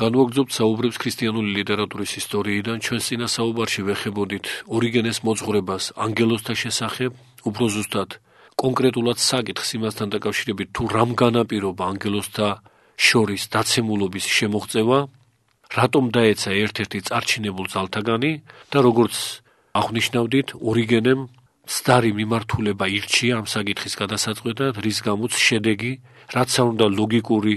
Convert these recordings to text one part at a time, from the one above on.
განვაგრძობთ საუბრებს ქრისტიანული ლიტერატურის ისტორიიდან, ჩვენ წინა საუბარში ვეხებოდით ორიგენეს მოძღვრებას, ანგელოსთა შესახებ, უფრო ზუსტად, კონკრეტულად საკითხს იმასთან დაკავშირებით, თუ რამ განაპირობა ანგელოსთა შორის დაცემულობის შემოღწევა, რატომ დაეცა ერთ-ერთი წარჩინებული ძალთაგანი და როგორც აღნიშნავდით, ორიგენემ სტარი მიმართულება ირჩია ამ საკითხის გადასაწყვეტად, რის გამოც შედეგი, რაც არ უნდა ლოგიკური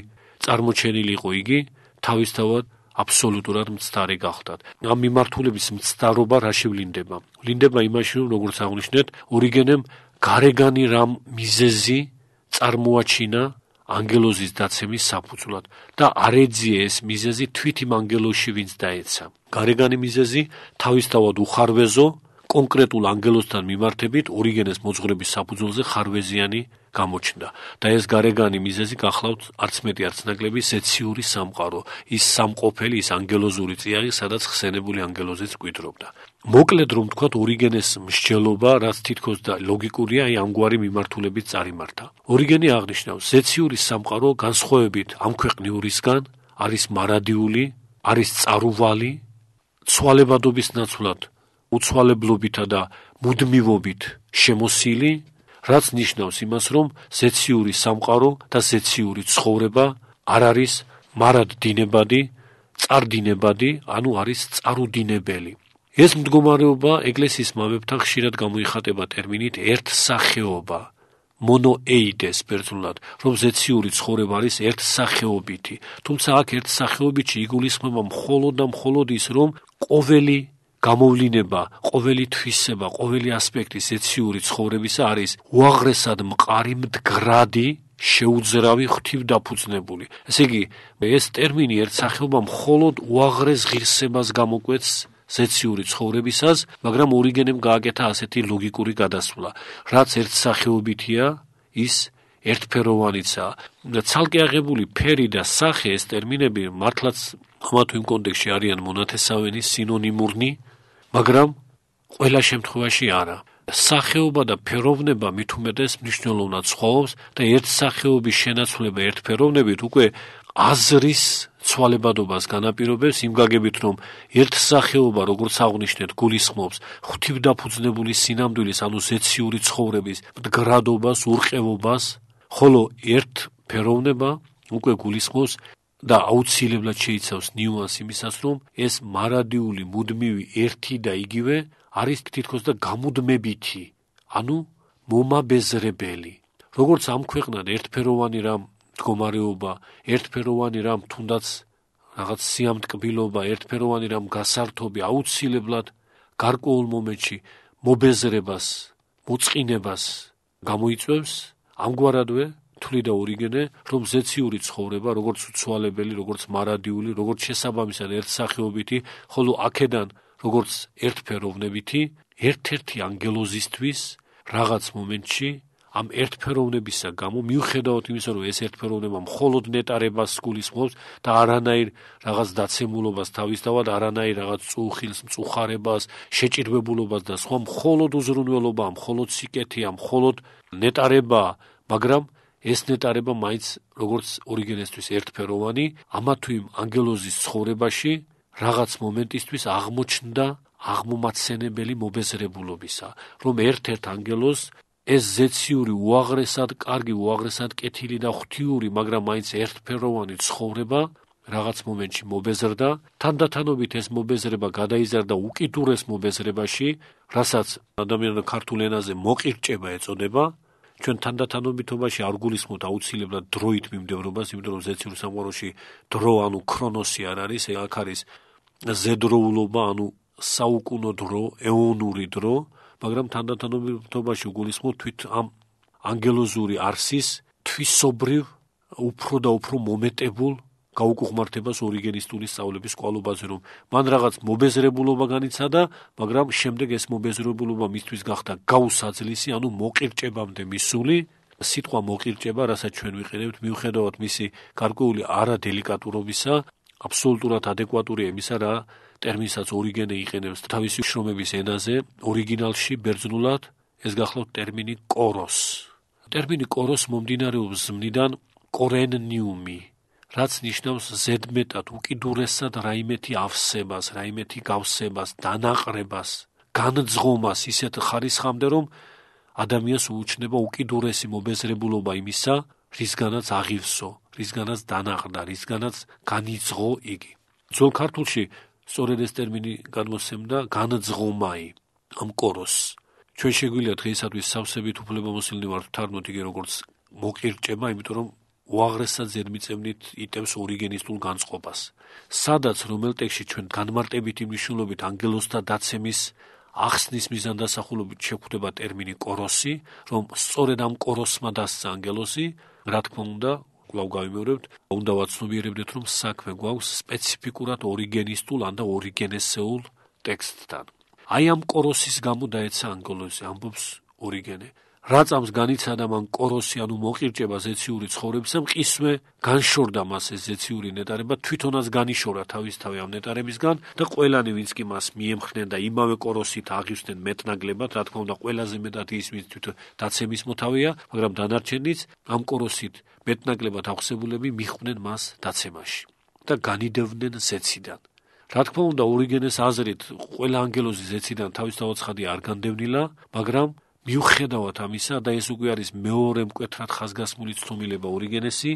წარმოჩენილიყო იგი, თავისთავად აბსოლუტურად მცდარი გახდათ. ამ მიმართულების მცდარობა რა შევლინდება? ვლინდება იმაში, რომ როგორც აღნიშნეთ, ორიგენემ გარეგანი რამ მიზეზი წარმოაჩინა ანგელოზის დაცემის საფუძვლად და არეძიე ეს მიზეზი თვით იმ ანგელოში ვინც დაეცა. გარეგანი მიზეზი თავისთავად უხარვეზო კონკრეტულ ანგელოსთან მიმართებით ორიგენეს მოძღრების საფუძველზე ხარვეზიანი გამოჩნდა და ეს გარეგანი მიზეზი გახლავთ არც მეტი არც ნაკლები სეციური სამყარო ის სამყოფელი ის ანგელოზური წიაღი სადაც ხსენებული ანგელოზიც ყვიდრობდა მოკლედ რომ თქვა ორიგენეს მსჯელობა რაც თითქოს და ლოგიკურია აი ამგვარი მიმართულებით წარიმართა ორიგენი აღნიშნავს სეციური სამყარო განსხვავებით ამ ქვეყნიურისგან არის მარადიული არის წარუვალი ცვალებადობის ნაცვლად უცვალებლობითა და მუდმივობით შემოსილი რაც ნიშნავს იმას, რომ ზეციური სამყარო და ზეციური ცხოვრება არ არის მარადდინებადი, წარდინებადი, ანუ არის წარუდინებელი. ეს მდგომარეობა ეგლესის მამებთან ხშირად გამოიხატება ტერმინით ერთსახეობა. моноეიდეს პერსონალად, რომ ზეციური ცხოვრება არის ერთსახეობიტი, თუმცა აქ ერთსახეობიტი იგულისხმება მხოლოდ და მხოლოდ ის, რომ ყოველი გამოვლინება, ყოველი თვისება, ყოველი ასპექტი ზეციური ცხოვრებისა არის უაღრესად მყარი მდგრადი შეუძრავი ღთივდაფუძნებული. ესე იგი, ეს ტერმინი ერთსახელობა მხოლოდ უაღრეს ღირსებას გამოკვეთს ზეციური ცხოვრებისას, მაგრამ ორიგენემ გააკეთა ასეთი ლოგიკური გადასვლა, რაც ერთსახელობითია, ის ერთფეროვანიცა. ცალკე აღებული ფერი და სახე ეს ტერმინები მართლაც ხმათ იმ კონტექსში არიან მონათესავენი სინონიმურნი, მაგრამ ყველა შემთხვევაში არა. სახეობა და ფეროვნება მithumetes მნიშვნელოვნად სხვაობს და ერთ სახეობის შენაცვლება ერთ ფეროვნებით უკვე აზრის ცვალებადობას განაპირობებს იმ გაგებით რომ ერთ სახეობა როგორც აღნიშნეთ გულისხმობს ღვთივდაფუძნებული სინამდვილის ანუ ზეციური ცხოვრების მდგრადობას, ურყევობას, ხოლო ერთ ფეროვნება უკვე გულისხმობს და აუცილებლად შეიცავს ნიუანს იმისას, რომ ეს მარადიული მუდმივი ერთი და იგივე არის თითქოს და გამუდმებითი, ანუ მომაბეზრებელი. როგორც ამ ქვეყნად ერთფეროვანი რამ მდგომარეობა, ერთფეროვანი რამ თუნდაც რაღაც სიამტკბილობა, ერთფეროვანი რამ გასართობი აუცილებლად გარკვეულ მომენტში მობეზრებას, მოწყინებას გამოიწვევს, ამგვარადვე თვლიდა ორიგენე, რომ ზეციური ცხოვრება, როგორც უცვალებელი, როგორც მარადიული, როგორც შესაბამისად ერთსახეობიტი, ხოლო აქედან როგორც ერთფეროვნებითი, ერთ-ერთი ანგელოზისთვის რაღაც მომენტში ამ ერთფეროვნებისა გამო მიუხედავად იმისა, რომ ეს ერთფეროვნება მხოლოდ ნეტარებას გულისხმობს და არანაირ რაღაც დაცემულობას თავისთავად, არანაირ რაღაც წუხილს, წუხარებას, შეჭირბებულობას და სხვა მხოლოდ უზრუნველობა, მხოლოდ სიკეთეა, მხოლოდ ნეტარება, მაგრამ ეს ნეტარება მაინც როგორც ორიგენესთვის ერთფეროვანი, ამა თუ იმ ანგელოზის ცხოვრებაში რაღაც მომენტისთვის აღმოჩნდა აღმომაცენებელი მობეზრებულობისა, რომ ერთ-ერთ ანგელოზს ეს ზეციური უაღრესად კარგი, უაღრესად კეთილი და ღვთიური, მაგრამ მაინც ერთფეროვანი ცხოვრება რაღაც მომენტში მობეზრდა, თანდათანობით ეს მობეზრება გადაიზარდა უკიდურეს მობეზრებაში, რასაც ადამიანო ქართულ ენაზე მოყირჭება ეწოდება, ჩვენ თანდათანობითობაში არ გulisმოთ აუცილებლად დროით მიმდევრობას, იმიტომ რომ ზეციურ სამყაროში დრო ანუ ქრონოსი არ არის, აქ არის ზედროულობა, ანუ საუკუნო დრო, ეონური დრო, მაგრამ თანდათანობითობაში გulisმოთ თვით ამ ანგელოზური არსის თვისობრივ უფრო და უფრო მომეტებულ გაუკუღმართებას ორიგენისტული სწავლების კვალობაზე, რომ მან რაღაც მობეზრებულობა განიცადა, მაგრამ შემდეგ ეს მობეზრებულობა მისთვის გახდა გაუსაძლისი, ანუ მოყირჭებამდე მისული სიტყვა მოყირჭება, რასაც ჩვენ ვიყენებთ, მიუხედავად მისი გარკვეული არადელიკატურობისა, აბსოლუტურად ადეკვატურია იმისა, რა ტერმინსაც ორიგენე იყენებს თავისი შრომების ენაზე, ორიგინალში ბერძნულად ეს გახლავთ ტერმინი კოროს. ტერმინი კოროს მომდინარეობს ზმნიდან კორენნიუმი, რაც ნიშნავს ზედმეტად უკიდურესად რაიმეთი ავსებას, რაიმეთი გავსებას, დანაყრებას, განძღომას ისეთ ხარისხამდე, რომ ადამიანს უუჩნება უკიდურესი მობეზრებულობა იმისა, რისგანაც აღივსო, რისგანაც დანაყდა, რისგანაც განიძღო იგი. ძველ ქართულში სწორედ ეს ტერმინი გამოსემდა განძღომაი ამ კოროს. ჩვენ შეგვიძლია დღეისათვის სავსებით უფლებამოსილნი ვართ თარნოთ იგი როგორც მოკირჭება, იმიტომ რომ უაღრესად ზედ მიწევნით იტევს ორიგენისტულ განწყობას სადაც რომელ ტექსში ჩვენ განმარტებითი მნიშვნელობით ანგელოსთა დაცემის ახსნის მიზანდასახულობით შეგვხვდება ტერმინი კოროსი რომ სწორედ ამ კოროსმა დასცა ანგელოსი რა თქმა უნდა კვლავ გავიმეორებთ უნდა ვაცნობიერებდეთ რომ საქმე გვაქვს სპეციფიკურად ორიგენისტულ ან და ორიგენესეულ ტექსტთან აი ამ კოროსის გამო დაეცა ანგელოსი ამბობს ორიგენე რაწამს განიცადა მან კოროსი ანუ მოყირჭება ზეციური ცხოვრებისა მყისვე განშორდა მას ეს ზეციური ნეტარება თვითონაც განიშორა თავის თავი ამ ნეტარებისგან და ყველანი ვინც კი მას მიემხნენ და იმავე კოროსით აღივსდნენ მეტნაგლებად რა თქმა უნდა ყველაზე მეტად ის ვინც თვითონ დაცემის მოთავეა მაგრამ დანარჩენიც ამ კოროსით მეტნაგლებად აღხსებულები მიხვდნენ მას დაცემაში და განიდევნენ ზეციდან რა თქმა უნდა ორიგენეს აზრით ყველა ანგელოზი ზეციდან თავისთავად ხადი არ განდევნილა მაგრამ მიუხედავად ამისა და ეს უკვე არის მეორე მკვეთრად ხაზგასმული ცნობილება ორიგენესი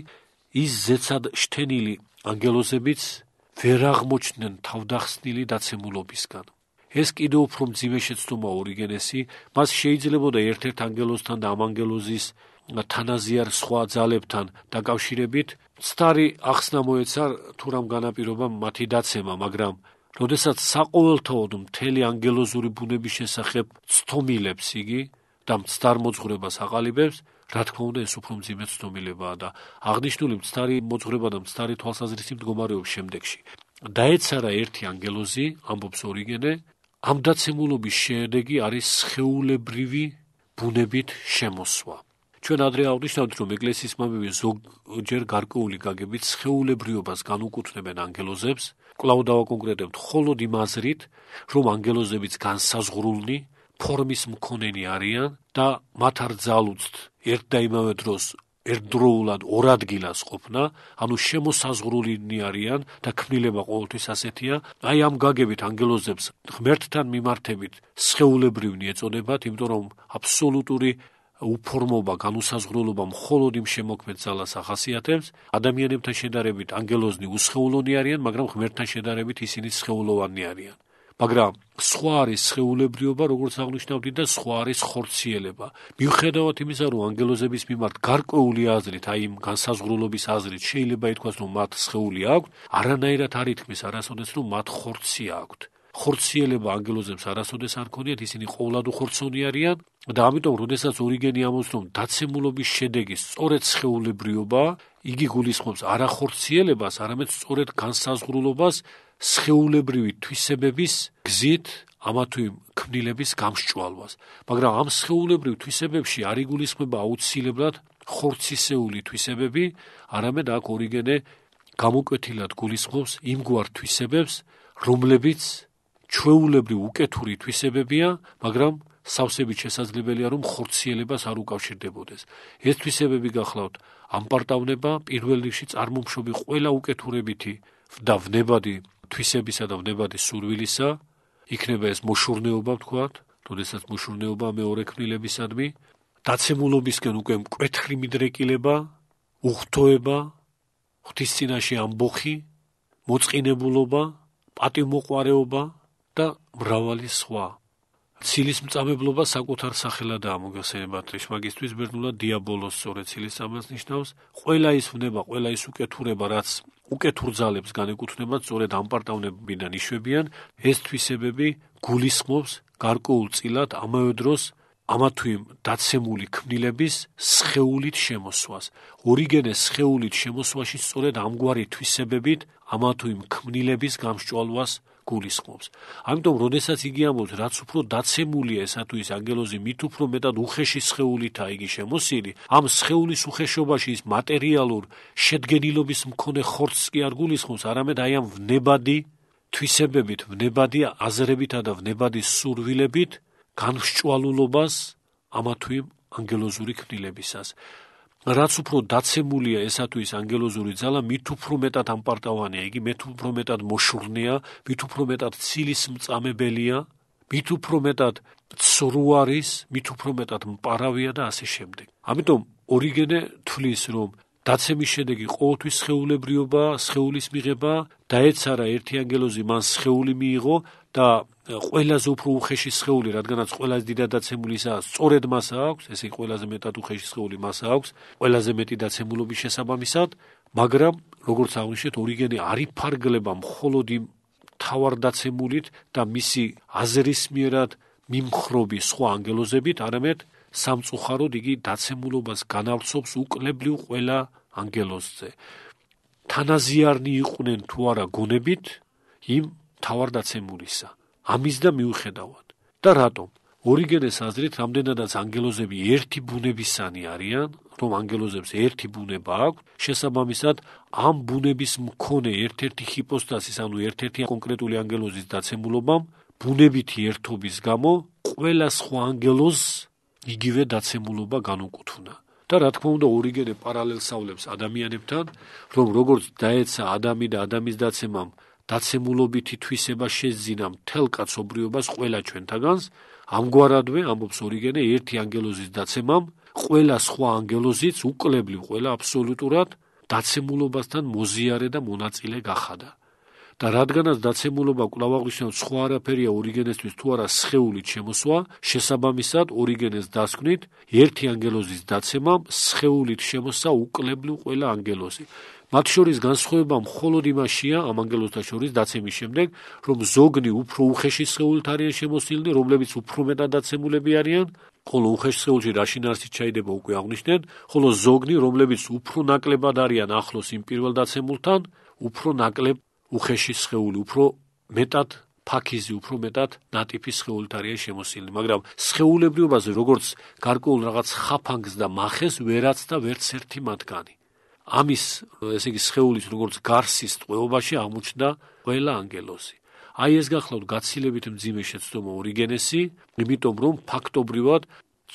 ის ზეცად შთენილი ანგელოზებიც ვერ აღმოჩნდნენ თავდახსნილი დაცემულობისგან ეს კიდევ უფრო მძიმე შეცდომა ორიგენესი მას შეიძლებოდა ერთ-ერთ ანგელოზთან და ამ ანგელოზის თანაზიარ სხვა ძალებთან დაკავშირებით ცდარი ახსნა მოეცა თუ რამ განაპირობა მათი დაცემა მაგრამ როდესაც საყოველთაოდ მთელი ანგელოზური ბუნების შესახებ ცნობილებს იგი და მცდარ მოძღვრებას აყალიბებს, რა თქმა უნდა, ეს უფრო მძიმე ცნობილებაა და აღნიშნული მცდარი მოძღვრება და მცდარი თვალსაზრისი მდგომარეობს შემდეგში. დაეცარა ერთი ანგელოზი, ამბობს ორიგენე, ამ დაცემულობის შედეგი არის შეულებრივი ბუნებით შემოსვა. ჩვენ ადრე აღვნიშნავთ, რომ ეკლესიის მამები ზოგჯერ გარკვეული გაგებით შეულებრიობას განუკუთვნებენ ანგელოზებს. კлауდაო კონკრეტებს ხოლოდ იმ აზრით, რომ ანგელოზებიც განსაზღვრულნი ფორმის მქონენი არიან და მათ არ ძალუცთ ერთ და იმავე დროს ერთდროულად ორ ადგილას ყოფნა, ანუ შემოსაზღვრულნი არიან და ქმნილება ყოველთვის ასეთია. აი ამ გაგებით ანგელოზებს ღმერთთან მიმართებით სხეულებრივნი ეწოდებათ, იმიტომ რომ აბსოლუტური უფორმობა, განუსაზღვრულობა მხოლოდ იმ შემოქმედ ძალას ახასიათებს. ადამიანებთან შედარებით ანგელოზნი უსხეულონი არიან, მაგრამ ღმერთთან შედარებით ისინი სხეულოვანი არიან. მაგრამ სხვა არის შეულებრიობა, როგორც აღნიშნავდი და სხვა არის ხორციელება. მიუხედავად იმისა, რომ ანგელოზების მიმართ გარკვეული აზრით, აი იმ განსაზღვრულობის აზრით შეიძლება ითქვას, რომ მათ შეული აქვთ, არანაირად არ ითქმის არასოდეს, რომ მათ ხორცი აქვთ. ხორციელება ანგელოზებს არასოდეს არ ქონიათ, ისინი ყოვლად უხორცოვანი არიან და ამიტომ, როდესაც ორიგენი ამოს რომ დაცემულობის შედეგი სწორედ შეულებრიობა, იგი გულისხმობს არა ხორციელებას, არამედ სწორედ განსაზღვრულობას სხეულებრივი თვისებების გზით ამა თუ იმ ქმნილების გამსჭვალვას, მაგრამ ამ სხეულებრივ თვისებებში არ იგულისხმება აუცილებლად ხორცისეული თვისებები, არამედ აქ ორიგენე გამოკვეთილად გულისხმობს იმ გვარ თვისებებს, რომლებიც ჩვეულებრივ უკეთური თვისებებია, მაგრამ სავსებით შესაძლებელია რომ ხორცისელებას არ უკავშირდებოდეს. ეს თვისებები გახლავთ ამპარტავნება, პირველ რიგში წარმომშობი ყველა უკეთურებითი და ვნებადი თვისებისა და ვნებადი სურვილისა, იქნება ეს მოშურნეობა, თქვათ, თუნდაც მოშურნეობა მეორეკნილებისადმი, დაცემულობისკენ უკვე მკვეთრი მიდრეკილება, უხთოება, ღვთისწინაშე ამბოხი, მოწყინებულობა, პატიმოყვარეობა და მრავალი სხვა. ცილის მწამებლობა საკუთარ სახელად ამოგესება თრიშმაგისტვის ბერნულა დიაბოლოს სწორედ ცილის ამას ნიშნავს ყველა ის ვნება ყველა ის უკეთურება რაც უკეთურ ძალებს განეკუთვნება სწორედ ამ პარტავნებიდან იშვებიან ეს თვისებები გულისხმობს გარკვეულ წილად ამავე დროს ამა თუ იმ დაცემული ქმნილების სხეულით შემოსვას ორიგენეს სხეულით შემოსვაში სწორედ ამგვარი თვისებებით ამა თუ იმ ქმნილების გამშვალვას გულისხმობს. ამიტომ, როდესაც იგი ამბობს, რაც უფრო დაცემულია ესა თუ ის ანგელოზი, მით უფრო მეტად უხეში შეეულითა იგი შემოსილი, ამ შეეულის უხეშობაში ის მატერიალურ შედგენილობის მქონე ხორცს კი არ გულისხმობს, არამედ აი ამ ვნებადი თვისებებით, ვნებადი აზრებითა და ვნებადი სურვილებით განშჭვალულობას ამათვი ანგელოზური ქმნილებისას. რაც უფრო დაცემულია ესა თუ ის ანგელოზური ძალა, მით უფრო მეტად ამპარტავანია იგი, მით უფრო მეტად მოშურნეა, მით უფრო მეტად ცილის მწამებელია, მით უფრო მეტად ცრუ არის, მით უფრო მეტად მპარავია და ასე შემდეგ. ამიტომ ორიგენე თulis რომ დაცემის შედეგი ყოველთვის შეეულებრიობა, შეეულის მიღება, დაეცარა ერთი ანგელოზი მან შეეული მიიღო და ყველაზე უფრო უხეში სხეული, რადგანაც ყველაზე დიდი დაცემულისა სწორედ მას აქვს, ესე იგი ყველაზე მეტად უხეში სხეული მას აქვს, ყველაზე მეტი დაცემულობის შესაბამისად, მაგრამ როგორც აღნიშნეთ, ორიგენი არ იფარგლება მხოლოდ იმ თავარ დაცემულით და მისი აზრის მიერად მიმხრობი სხვა ანგელოზებით, არამედ სამწუხაროდ იგი დაცემულობას განავრცობს უკლებლივ ყველა ანგელოზზე. თანაზიარნი იყვნენ თუ არა გონებით იმ თავარდაცემულისა. ამის და მიუხედავად. და რატომ? ორიგენეს აზრით, რამდენადაც ანგელოზები ერთი ბუნებისანი არიან, რომ ანგელოზებს ერთი ბუნება აქვს, შესაბამისად, ამ ბუნების მქონე ერთ-ერთი ჰიპოსტაზის, ანუ ერთ-ერთი კონკრეტული ანგელოზის დაცემულობამ ბუნებითი ერთობის გამო ყველა სხვა ანგელოზ იგივე დაცემულობა განუკუთვნა. და რა თქმა უნდა, ორიგენე პარალელსავლებს ადამიანებთან, რომ როგორც დაეცა ადამი და ადამის დაცემამ დაცემულობითი თვისება შეძინა თელკაცობრიობას ყველა ჩვენთაგანს ამგვარადვე ამბობს ორიგენე ერთი ანგელოზის დაცემამ ყველა სხვა ანგელოზიც უკლებლივ ყველა აბსოლუტურად დაცემულობასთან მოზიარე და მონაწილე გახადა და რადგანაც დაცემულობა კვლავ აღნიშნავს სხვა არაფერია ორიგენესთვის თუ არა სხეულით შემოსვლა, შესაბამისად ორიგენეს დასკვნით ერთი ანგელოზის დაცემამ სხეულით შემოსა უკლებლი ყველა ანგელოზი. მათ შორის განსხვავება მხოლოდ იმაშია ამ ანგელოზთა შორის დაცემის შემდეგ, რომ ზოგნი უფრო უხეში სხეულით არიან შემოსილნი, რომლებიც უფრო მეტად დაცემულები არიან. ხოლო უხეში სხეულში რაშინარსი ჩაიდება უკვე აღნიშნენ, ხოლო ზოგნი, რომლებიც უფრო ნაკლებად არიან ახლოს იმ პირველ დაცემულთან, უფრო ნაკლებ უხეში სხეული უფრო მეტად ფაქიზი უფრო მეტად ნატიფის სხეულით არის შემოსილი, მაგრამ სხეულებრიობაზე როგორც გარკვეულ რაღაც ხაფანგს და מחეს ვერაც და ვერც ერთი მათგანი. ამის, ესე იგი სხეულის როგორც გარსის წვეობაში ამოჩნდა ყველა ანგელოსი. აი ეს გახლავთ გაცილებით მძიმე შეცდომა ორიგენესი, იმიტომ რომ ფაქტობრივად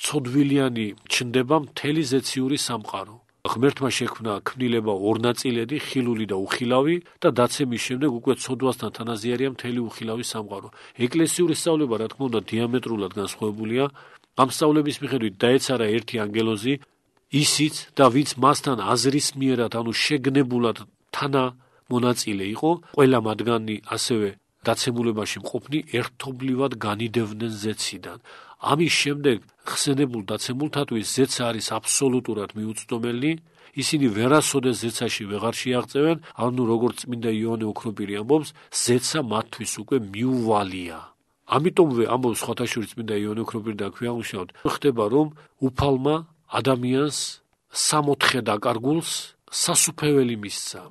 ცოდვილიანი ჩნდება მთელი ზეციური სამყარო. ღმერთმა შექმნა ქნილება ორნაწილედი, ხილული და უხილავი და დაცემის შემდეგ უკვე ცოდვასთან თანაზიარია მთელი უხილავი სამყარო. ეკლესიური სწავლება, რა თქმა უნდა, დიამეტრულად განსხვავებულია. ამ სწავლების მიხედვით დაეცარა ერთი ანგელოზი, ისიც და ვინც მასთან აზრის მიერად, ანუ შეგნებულად თანა მონაწილე იყო, ყველა მათგანი ასევე დაცემულებაში მყოფნი ერთობლივად განიდევნენ ზეციდან. ამის შემდეგ ხსენებულ დაცემულთათვის ზეც არის აბსოლუტურად მიუწვდომელი ისინი ვერასოდეს ზეცაში ვეღარ შეაღწევენ ანუ როგორც წმინდა იოანე ოქროპირი ამბობს ზეცა მათთვის უკვე მიუვალია ამიტომვე ამბობს ხოთაშვილი წმინდა იოანე ოქროპირი და ქვეამშოთ ხდება რომ უფალმა ადამიანს სამოთხე დაკარგულს სასუფეველი მისცა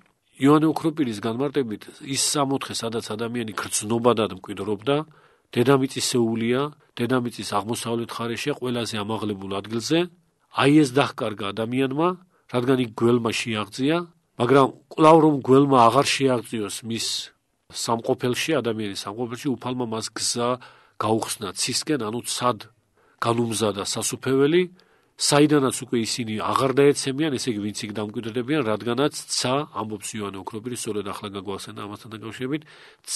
იოანე ოქროპირის განმარტებით ის სამოთხე სადაც ადამიანი გრძნობადად მკვიდრობდა დედამიწისეულია, დედამიწის აღმოსავლეთ ხარეშე ყველაზე ამაღლებულ ადგილზე, აი ეს დახკარგა ადამიანმა, რადგან იქ გველმა შეაღწია, მაგრამ კვლავ რომ გველმა აღარ შეაღწიოს მის სამყოფელში, ადამიანის სამყოფელში უფალმა მას გზა გაუხსნა ცისკენ, ანუ ცად განუმზადა სასუფეველი, საიდანაც უკვე ისინი აღარ დაეცემიან, ესე იგი ვინც იქ დამკვიდრდებიან, რადგანაც ცა ამბობს იოანე ოქროპირი, სწორედ ახლა გაგვახსენდა ამასთან დაკავშირებით,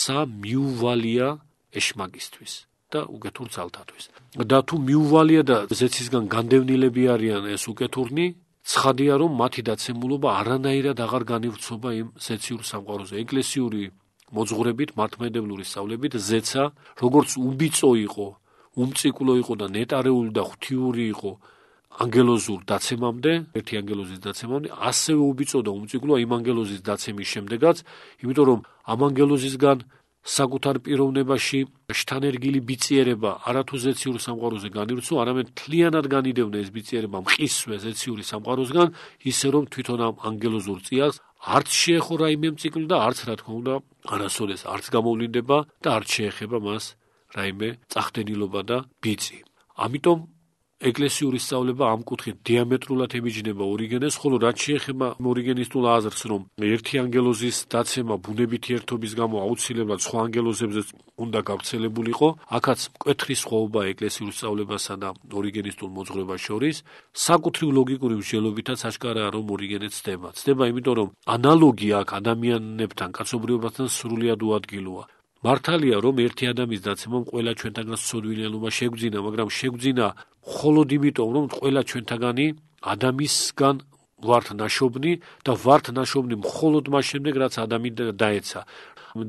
ცა მიუვალია ეშმაგისთვის და უკეთურ ძალთათვის. და თუ მიუვალია და ზეცისგან განდევნილები არიან ეს უკეთურნი, ცხადია რომ მათი დაცემულობა არანაირად აღარ განივრცობა იმ ზეციურ სამყაროზე. ეკლესიური მოძღვრებით, მართმედებლური სწავლებით ზეცა, როგორც უბიწო იყო, უმციკლო იყო და ნეტარეული და ღთიური იყო ანგელოზურ დაცემამდე, ერთი ანგელოზის დაცემამდე, ასევე უბიწო და უმციკლოა იმ ანგელოზის დაცემის შემდეგაც, იმიტომ რომ ამ ანგელოზისგან საკუთარ პიროვნებაში შთანერგილი ბიციერება არათუ ზეციური სამყაროზე განირცო, არამედ თლიანად განიდევნა ეს ბიციერება მყისვე ზეციური სამყაროსგან, ისე რომ თვითონ ამ ანგელოზურ წიას არც შეეხო რაიმე ციკლ და არც რა თქმა უნდა არასოდეს არც გამოვლინდება და არც შეეხება მას რაიმე წახდენილობა და ბიცი. ამიტომ ეკლესიური სწავლება ამ კუთხით დიამეტრულად ემიჯნება ორიგენეს, ხოლო რაც შეეხება ორიგენისტულ აზრს, რომ ერთი ანგელოზის დაცემა ბუნებითი ერთობის გამო აუცილებლად სხვა ანგელოზებზეც უნდა გავრცელებულიყო, აქაც მკვეთრი სხვაობა ეკლესიურ სწავლებასა და ორიგენისტულ მოძღვრებას შორის, საკუთრივ ლოგიკური მსჯელობითაც აშკარაა, რომ ორიგენეც ცდება. ცდება იმიტომ, რომ ანალოგია აქ ადამიანებთან, კაცობრიობასთან სრულიად უადგილოა. მართალია რომ ერთი ადამიანის დაცემამ ყველა ჩვენთანაც სოდვილელობა შეგძინა მაგრამ შეგძინა მხოლოდ იმიტომ რომ ყველა ჩვენთანგანი ადამიანისგან ვართ ناشობნი და ვართ ناشობნი მხოლოდ მას შემდეგ რაც ადამიანი დაეცა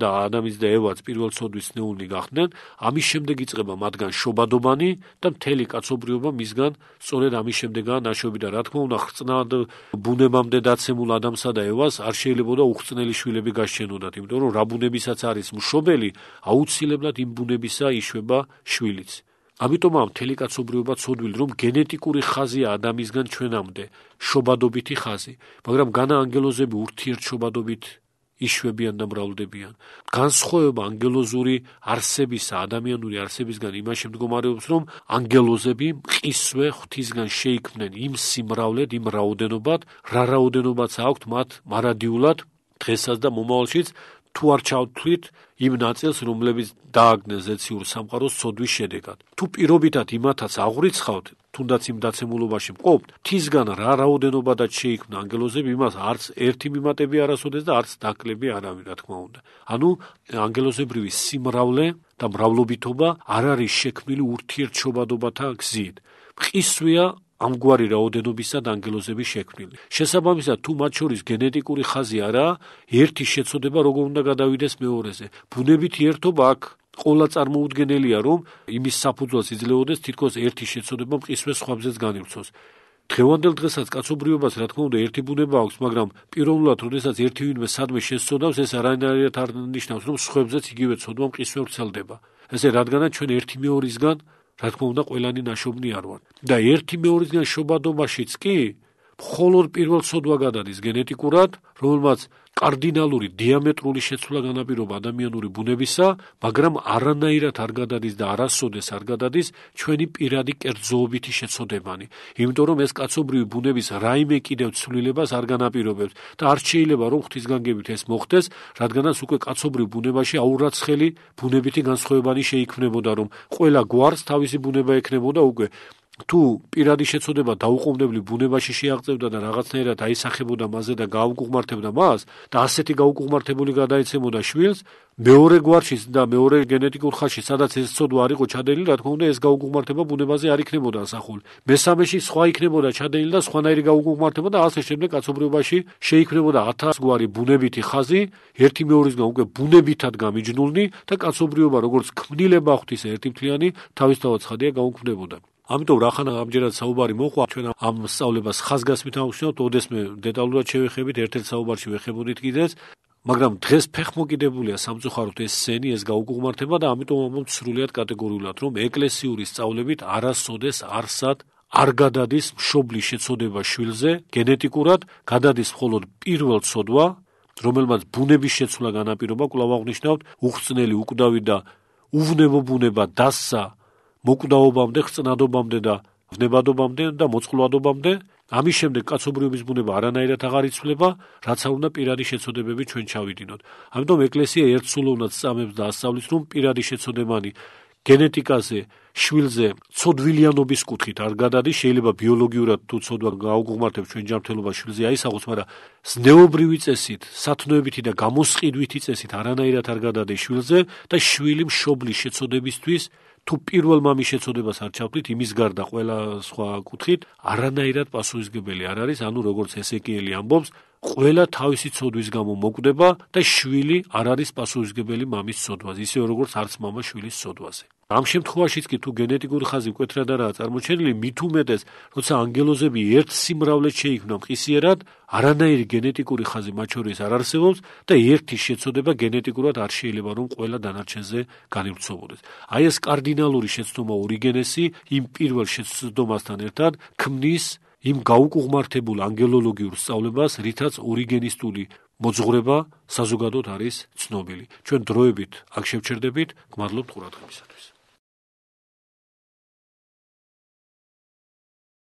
და ადამიანის და ევას პირველ ცოდვის ნეულნი გახდნენ, ამის შემდეგ იწება მათგან შობადობანი და მთელი კაცობრიობა მისგან სწორედ ამის შემდეგაა ნაშობი და რა თქმა უნდა, ხწნად ბუნებამდე დაცემულ ადამსა და ევას არ შეიძლება და უხწნელი შვილები გაშენოთ, იმიტომ რომ რა ბუნებისაც არის მშობელი, აუცილებლად იმ ბუნებისა იშვება შვილიც. ამიტომაა მთელი კაცობრიობა ცოდვილი, რომ გენეტიკური ხაზია ადამიანისგან ჩვენამდე შობადობითი ხაზი, მაგრამ განა ანგელოზები ურთიერთ შობადობით იშვებიან და მრავლდებიან. განსხვავება ანგელოზური არსების ადამიანური არსებისგან იმას შემდგომარეობს, რომ ანგელოზები ყისვე ღვთისგან შეიქმნენ იმ სიმრავლედ, იმ რაოდენობად, რა რაოდენობაც აქვთ მათ მარადიულად დღესაც და მომავალშიც თუ არ ჩავთვით იმ ნაწილს, რომლებიც დააგნეს ეციურ სამყაროს სოდვის შედეგად. თუ პირობითად იმათაც აღურიცხავთ, თუნდაც იმ დაცემულობაში მყოფთ, თისგან რა რაოდენობა და შეიქმნა ანგელოზები, იმას არც ერთი მიმატები არ ასოდეს და არც დაკლები არავი, რა თქმა უნდა. ანუ ანგელოზებრივი სიმრავლე და მრავლობითობა არ არის შექმნილი ურთიერთობადობათა გზით. მყისვია ამგვარი რაოდენობისა და ანგელოზების შექმნილი. შესაბამისად, თუ მათ შორის გენეტიკური ხაზი არა, ერთი შეცოდება როგორ უნდა გადავიდეს მეორეზე. ბუნებით ერთობა აქ ყოლა წარმოუდგენელია რომ იმის საფუძველს იძლეოდეს თითქოს ერთი შეცოდება მყისვეს ხვაბზეც განივცოს დღევანდელ დღესაც კაცობრიობას რა თქმა უნდა ერთი ბუნება აქვს მაგრამ პიროვნულად როდესაც ერთი ვინმე სადმე შეცოდავს ეს არანაირად არ ნიშნავს რომ ხვაბზეც იგივე ცოდვა მყისვე ვრცელდება ესე რადგანაც ჩვენ ერთი მეორისგან რა თქმა უნდა ყველანი ناشობნი არ ვარ და ერთი მეორისგან შობადობაშიც კი მხოლოდ პირველ ცოდვა გადადის გენეტიკურად რომელსაც კარდინალური დიამეტრული შეცვლა განაპირობა ადამიანური ბუნებისა, მაგრამ არანაირად არ გადადის და არასოდეს არ გადადის ჩვენი პირადი კერძოობითი შეცოდებანი, იმიტომ რომ ეს კაცობრივი ბუნების რაიმე კიდევ ცვლილებას არ განაპირობებს და არ შეიძლება რომ ღვთისგანგებით ეს მოხდეს, რადგანაც უკვე კაცობრივ ბუნებაში აურაცხელი ბუნებითი განსხვავებანი შეიქმნებოდა, რომ ყველა გვარს თავისი ბუნება ექნებოდა უკვე თუ პირადი შეცოდება დაუყოვნებლივ ბუნებაში შეაღწევდა და რაღაცნაირად აისახებოდა მასზე და გაუგუღმართებდა მას და ასეთი გაუგუღმართებული გადაეცემოდა შვილს მეორე გვარშიც და მეორე გენეტიკურ ხაზში სადაც ეს ცოდვა არ იყო ჩადენილი რა თქმა უნდა ეს გაუგუღმართება ბუნებაზე არ იქნებოდა ასახული მესამეში სხვა იქნებოდა ჩადენილი და სხვანაირი გაუგუღმართება და ასე შემდეგ კაცობრიობაში შეიქმნებოდა 1000 გვარი ბუნებითი ხაზი ერთი მეორისგან უკვე ბუნებითად გამიჯნულნი და კაცობრიობა როგორც ქმნილება ხვთვის ერთი მთლიანი თავისთავად ხადია გაუქმნებოდა ამიტომ რახან ამჯერად საუბარი მოყვა ჩვენ ამ სწავლებას ხაზგასმით ავხსნათ ოდესმე დეტალურად შევეხებით ერთ-ერთ საუბარში ვეხებოდით კიდეც მაგრამ დღეს ფეხმოკიდებულია სამწუხაროდ ეს სენი ეს გაუგუღმართება და ამიტომ ამბობთ სრულიად კატეგორიულად რომ ეკლესიური სწავლებით არასოდეს არსად არ გადადის მშობლის შეცოდება შვილზე გენეტიკურად გადადის მხოლოდ პირველ ცოდვა რომელმაც ბუნების შეცვლა განაპირობა კვლავ აღნიშნავთ უხსნელი უკვდავი და უვნებო ბუნება დასსა მოკვდაობამდე, ხწნადობამდე და ვნებადობამდე და მოწყლვადობამდე, ამის შემდეგ კაცობრიობის ბუნება არანაირად აღარ იცვლება, რაც არ უნდა პირადი შეცოდებები ჩვენ ჩავიდინოთ. ამიტომ ეკლესია ერთსულოვნად წამებს და ასწავლის, რომ პირადი შეცოდემანი გენეტიკაზე, შვილზე, ცოდვილიანობის კუთხით არ გადადის, შეიძლება ბიოლოგიურად თუ ცოდვა გაუგმართებ ჩვენ ჯანმრთელობა შვილზე აისახოს, მაგრამ ზნეობრივი წესით, სათნოებითი და გამოსყიდვითი წესით არანაირად არ გადადის შვილზე და შვილი მშობლის შეცოდებისთვის თუ პირველმა მის შეცოდებას არ ჩავთვით იმის გარდა ყველა სხვა კუთხით არანაირად პასუხისგებელი არ არის ანუ როგორც ესეკიელი ამბობს ყველა თავისი ცოდვის გამო მოკვდება და შვილი არ არის პასუხისგებელი მამის ცოდვაზე, ისე როგორც არც мама შვილის ცოდვაზე. ამ შემთხვევაშიც კი თუ გენეტიკური ხაზი მკვეთრად არაა წარმოჩენილი, მithumetes, როცა ანგელოზები ერთ სიმრავლეს შეიქმნან ყისიერად, არანაირი გენეტიკური ხაზი მათ შორის არ არსებობს და ერთი შეცოდება გენეტიკურად არ შეიძლება რომ ყველა დანარჩენზე განირჩევოდეს. აი ეს კარდინალური შეცდომა ორიგენესი იმ პირველ შეცდომასთან ერთად ქმნის იმ გაუკუღმართებულ ანგელოლოგიურ სწავლებას, რითაც ორიგენისტული მოძღვრება საზოგადოდ არის ცნობილი. ჩვენ დროებით აღშევჩერდებით, გმადლობთ ყურადღებისთვის.